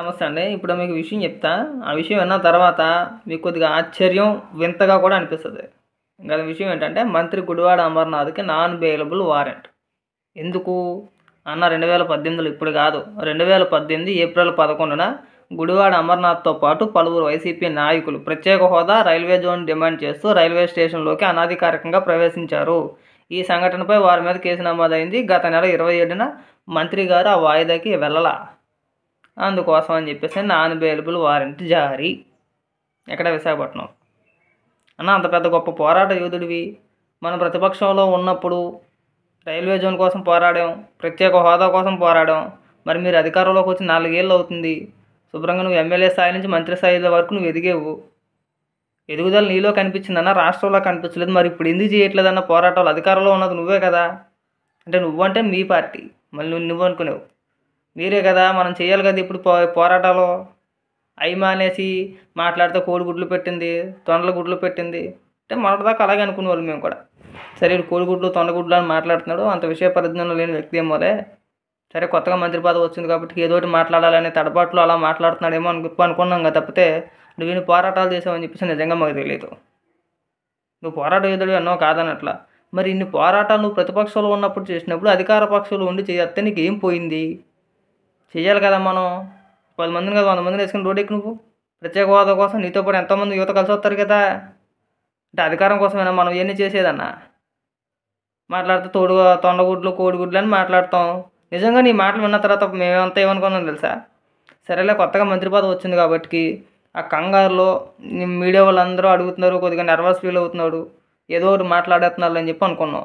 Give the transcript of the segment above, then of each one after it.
నమస్తే అండి ఇప్పుడు మీకు విషయం చెప్తా ఆ విషయం విన్న తర్వాత మీకు కొద్దిగా ఆశ్చర్యం వింతగా కూడా అనిపిస్తుంది గత విషయం ఏంటంటే మంత్రి గుడివాడ అమర్నాథ్కి నాన్ అవైలబుల్ వారెంట్ ఎందుకు అన్న రెండు వేల పద్దెనిమిదిలో ఇప్పుడు కాదు రెండు వేల పద్దెనిమిది ఏప్రిల్ పదకొండున గుడివాడ అమర్నాథ్తో పాటు పలువురు వైసీపీ నాయకులు ప్రత్యేక హోదా రైల్వే జోన్ డిమాండ్ చేస్తూ రైల్వే స్టేషన్లోకి అనాధికారికంగా ప్రవేశించారు ఈ సంఘటనపై వారి మీద కేసు నమోదైంది గత నెల ఇరవై ఏడున మంత్రి గారు ఆ వాయిదాకి వెళ్ళలా అందుకోసం అని చెప్పేసి నాన్ అవైలబుల్ వారెంట్ జారీ ఎక్కడ విశాఖపట్నం అన్న అంత పెద్ద గొప్ప పోరాట యోధుడివి మన ప్రతిపక్షంలో ఉన్నప్పుడు రైల్వే జోన్ కోసం పోరాడాం ప్రత్యేక హోదా కోసం పోరాడాం మరి మీరు అధికారంలోకి వచ్చి నాలుగేళ్ళు అవుతుంది శుభ్రంగా నువ్వు ఎమ్మెల్యే స్థాయి నుంచి మంత్రి స్థాయి వరకు నువ్వు ఎదిగేవు ఎదుగుదల నీలో కనిపించిందన్న రాష్ట్రంలో కనిపించలేదు మరి ఇప్పుడు ఎందుకు చేయట్లేదన్న పోరాటాలు అధికారంలో ఉన్నది నువ్వే కదా అంటే నువ్వంటే మీ పార్టీ మళ్ళీ నువ్వు నువ్వు అనుకునేవు మీరే కదా మనం చేయాలి కదా ఇప్పుడు పో పోరాటాలు అవి మానేసి మాట్లాడితే కోడి గుడ్లు పెట్టింది తొండల గుడ్లు పెట్టింది అంటే మొదటిదాకా అలాగే అనుకునేవాళ్ళు మేము కూడా సరే కోడి గుడ్లు తొండ గుడ్లు అని మాట్లాడుతున్నాడు అంత విషయ పరిజ్ఞానం లేని వ్యక్తి ఏమోలే సరే కొత్తగా మంత్రి పదవి వచ్చింది కాబట్టి ఏదో ఒకటి మాట్లాడాలని తడబాట్లు అలా మాట్లాడుతున్నాడేమో అని అనుకున్నాం కదా తప్పితే నువ్వు పోరాటాలు చేసావని చెప్పేసి నిజంగా మాకు తెలియదు నువ్వు పోరాటం ఏదో ఎన్నో కాదనట్లా మరి ఇన్ని పోరాటాలు నువ్వు ప్రతిపక్షంలో ఉన్నప్పుడు చేసినప్పుడు అధికార పక్షంలో ఉండి చేస్తే నీకు ఏం పోయింది చేయాలి కదా మనం పది మందిని కదా వంద మందిని వేసుకుని రోడ్డు ఎక్కు నువ్వు ప్రత్యేక హోదా కోసం నీతో పాటు ఎంతోమంది యువత కలిసి వస్తారు కదా అంటే అధికారం కోసమేనా మనం ఇవన్నీ చేసేదన్నా మాట్లాడితే తోడు తొండగుడ్లు కోడిగుడ్లు అని మాట్లాడతాం నిజంగా నీ మాటలు విన్న తర్వాత మేమంతా ఏమనుకున్నాం తెలుసా సరేలే కొత్తగా మంత్రి పదవి వచ్చింది కాబట్టి ఆ కంగారులో మీడియా వాళ్ళందరూ అడుగుతున్నారు కొద్దిగా నర్వస్ ఫీల్ అవుతున్నాడు ఏదో ఒకటి మాట్లాడేస్తున్నారు అని చెప్పి అనుకున్నాం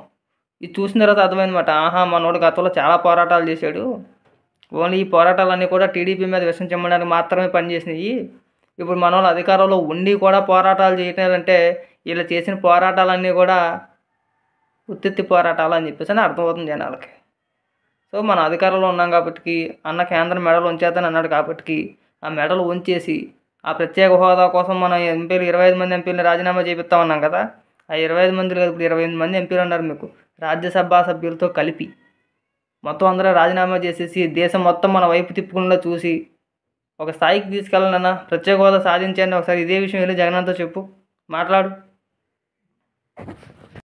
ఇది చూసిన తర్వాత అర్థమైందన్నమాట ఆహా మనోడు గతంలో చాలా పోరాటాలు చేశాడు ఓన్లీ ఈ పోరాటాలన్నీ కూడా టీడీపీ మీద విషం చెమ్మడానికి మాత్రమే పనిచేసినాయి ఇప్పుడు మన వాళ్ళు అధికారంలో ఉండి కూడా పోరాటాలు చేయటం వీళ్ళు చేసిన పోరాటాలన్నీ కూడా ఉత్తిత్తి పోరాటాలు అని చెప్పేసి అని అర్థమవుతుంది జనాలకి సో మన అధికారంలో ఉన్నాం కాబట్టి అన్న కేంద్రం మెడలు ఉంచేద్దని అన్నాడు కాబట్టి ఆ మెడలు ఉంచేసి ఆ ప్రత్యేక హోదా కోసం మనం ఎంపీలు ఇరవై ఐదు మంది ఎంపీలని రాజీనామా చేపిస్తా ఉన్నాం కదా ఆ ఇరవై ఐదు మంది లేదు ఇప్పుడు ఇరవై ఎనిమిది మంది ఎంపీలు ఉన్నారు మీకు రాజ్యసభ సభ్యులతో కలిపి మొత్తం అందరూ రాజీనామా చేసేసి దేశం మొత్తం మన వైపు తిప్పుకుండా చూసి ఒక స్థాయికి తీసుకెళ్ళాలన్నా ప్రత్యేక హోదా సాధించండి ఒకసారి ఇదే విషయం వెళ్ళి జగన్తో చెప్పు మాట్లాడు